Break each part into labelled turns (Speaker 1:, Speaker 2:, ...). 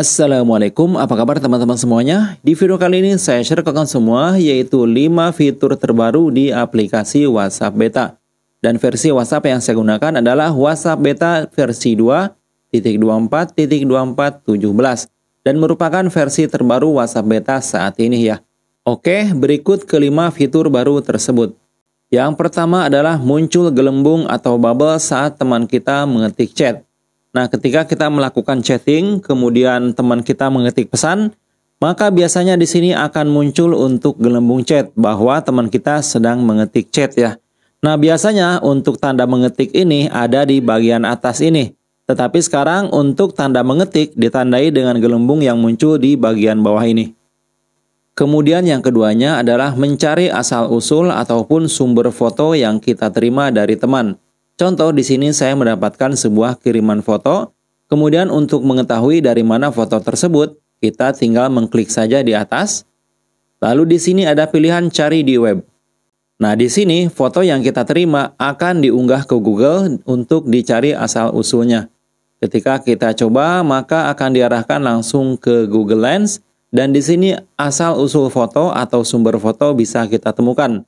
Speaker 1: Assalamualaikum, apa kabar teman-teman semuanya? Di video kali ini saya share ke kalian semua yaitu 5 fitur terbaru di aplikasi WhatsApp Beta. Dan versi WhatsApp yang saya gunakan adalah WhatsApp Beta versi 2.24.24.17 dan merupakan versi terbaru WhatsApp Beta saat ini ya. Oke, berikut kelima fitur baru tersebut. Yang pertama adalah muncul gelembung atau bubble saat teman kita mengetik chat. Nah, ketika kita melakukan chatting, kemudian teman kita mengetik pesan, maka biasanya di sini akan muncul untuk gelembung chat bahwa teman kita sedang mengetik chat ya. Nah, biasanya untuk tanda mengetik ini ada di bagian atas ini. Tetapi sekarang untuk tanda mengetik ditandai dengan gelembung yang muncul di bagian bawah ini. Kemudian yang keduanya adalah mencari asal-usul ataupun sumber foto yang kita terima dari teman. Contoh di sini saya mendapatkan sebuah kiriman foto, kemudian untuk mengetahui dari mana foto tersebut, kita tinggal mengklik saja di atas. Lalu di sini ada pilihan cari di web. Nah, di sini foto yang kita terima akan diunggah ke Google untuk dicari asal-usulnya. Ketika kita coba, maka akan diarahkan langsung ke Google Lens dan di sini asal-usul foto atau sumber foto bisa kita temukan.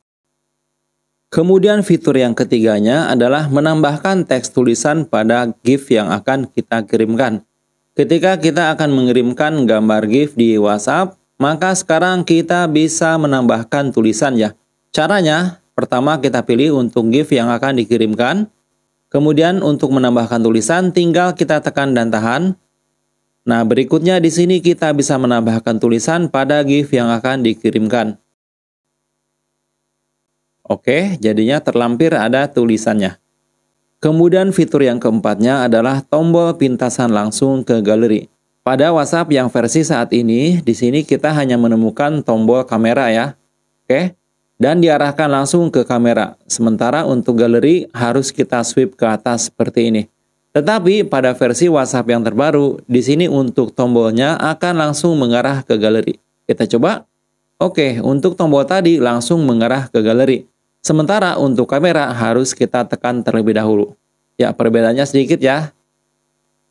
Speaker 1: Kemudian fitur yang ketiganya adalah menambahkan teks tulisan pada GIF yang akan kita kirimkan. Ketika kita akan mengirimkan gambar GIF di WhatsApp, maka sekarang kita bisa menambahkan tulisan ya. Caranya, pertama kita pilih untuk GIF yang akan dikirimkan. Kemudian untuk menambahkan tulisan, tinggal kita tekan dan tahan. Nah, berikutnya di sini kita bisa menambahkan tulisan pada GIF yang akan dikirimkan. Oke, jadinya terlampir ada tulisannya. Kemudian fitur yang keempatnya adalah tombol pintasan langsung ke galeri. Pada WhatsApp yang versi saat ini, di sini kita hanya menemukan tombol kamera ya. Oke, dan diarahkan langsung ke kamera. Sementara untuk galeri harus kita swipe ke atas seperti ini. Tetapi pada versi WhatsApp yang terbaru, di sini untuk tombolnya akan langsung mengarah ke galeri. Kita coba. Oke, untuk tombol tadi langsung mengarah ke galeri. Sementara untuk kamera harus kita tekan terlebih dahulu. Ya, perbedaannya sedikit ya.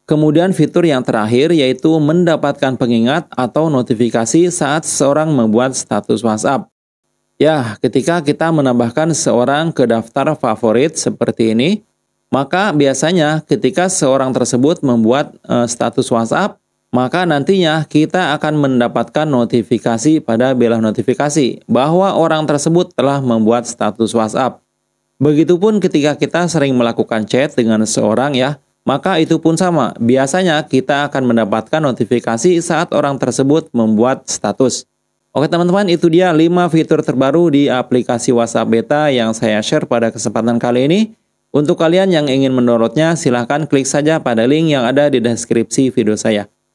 Speaker 1: Kemudian fitur yang terakhir yaitu mendapatkan pengingat atau notifikasi saat seorang membuat status WhatsApp. Ya, ketika kita menambahkan seorang ke daftar favorit seperti ini, maka biasanya ketika seorang tersebut membuat e, status WhatsApp, maka nantinya kita akan mendapatkan notifikasi pada bela notifikasi bahwa orang tersebut telah membuat status WhatsApp. Begitupun ketika kita sering melakukan chat dengan seorang ya, maka itu pun sama. Biasanya kita akan mendapatkan notifikasi saat orang tersebut membuat status. Oke teman-teman, itu dia 5 fitur terbaru di aplikasi WhatsApp Beta yang saya share pada kesempatan kali ini. Untuk kalian yang ingin mendownloadnya, silahkan klik saja pada link yang ada di deskripsi video saya.